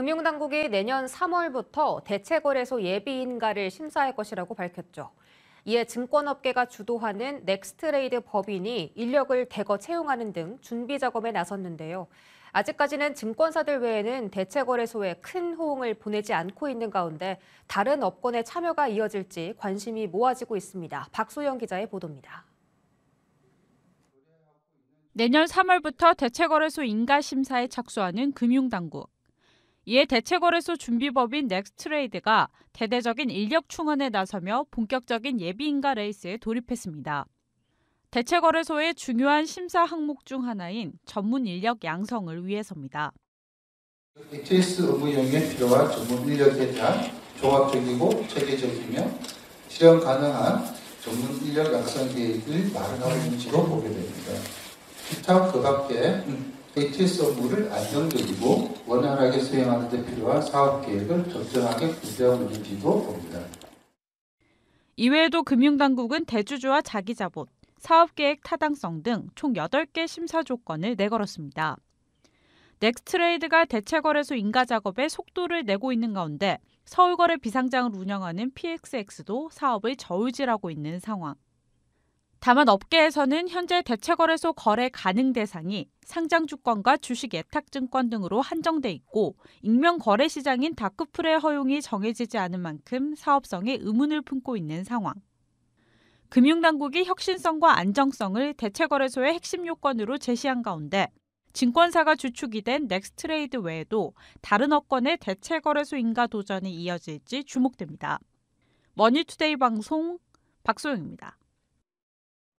금융당국이 내년 3월부터 대체거래소 예비인가를 심사할 것이라고 밝혔죠. 이에 증권업계가 주도하는 넥스트레이드 법인이 인력을 대거 채용하는 등 준비 작업에 나섰는데요. 아직까지는 증권사들 외에는 대체거래소에 큰 호응을 보내지 않고 있는 가운데 다른 업권의 참여가 이어질지 관심이 모아지고 있습니다. 박소영 기자의 보도입니다. 내년 3월부터 대체거래소 인가 심사에 착수하는 금융당국. 이에 대체거래소 준비법인 넥스트레이드가 대대적인 인력 충원에 나서며 본격적인 예비 인가 레이스에 돌입했습니다. 대체거래소의 중요한 심사 항목 중 하나인 전문 인력 양성을 위해서입니다. a s 업무 영위 필요한 전문 인력에 대한 종합적이고 체계적이며 실현 가능한 전문 인력 양성 계획을 마련하고 있는지로 보게 됩니다. 기타 그 밖에 ATS 업무를 안정적이고 원활하게 수행하는 데 필요한 사업 계획을 적절하게 구체화하도 봅니다. 이외에도 금융당국은 대주주와 자기자본, 사업계획 타당성 등 총 8개 심사 조건을 내걸었습니다. 넥스트레이드가 대체거래소 인가 작업에 속도를 내고 있는 가운데 서울거래 비상장을 운영하는 PXX도 사업을 저울질하고 있는 상황. 다만 업계에서는 현재 대체거래소 거래 가능 대상이 상장 주권과 주식 예탁 증권 등으로 한정돼 있고 익명 거래 시장인 다크풀의 허용이 정해지지 않은 만큼 사업성에 의문을 품고 있는 상황. 금융당국이 혁신성과 안정성을 대체거래소의 핵심 요건으로 제시한 가운데 증권사가 주축이 된 넥스트레이드 외에도 다른 업권의 대체거래소 인가 도전이 이어질지 주목됩니다. 머니투데이 방송 박소영입니다.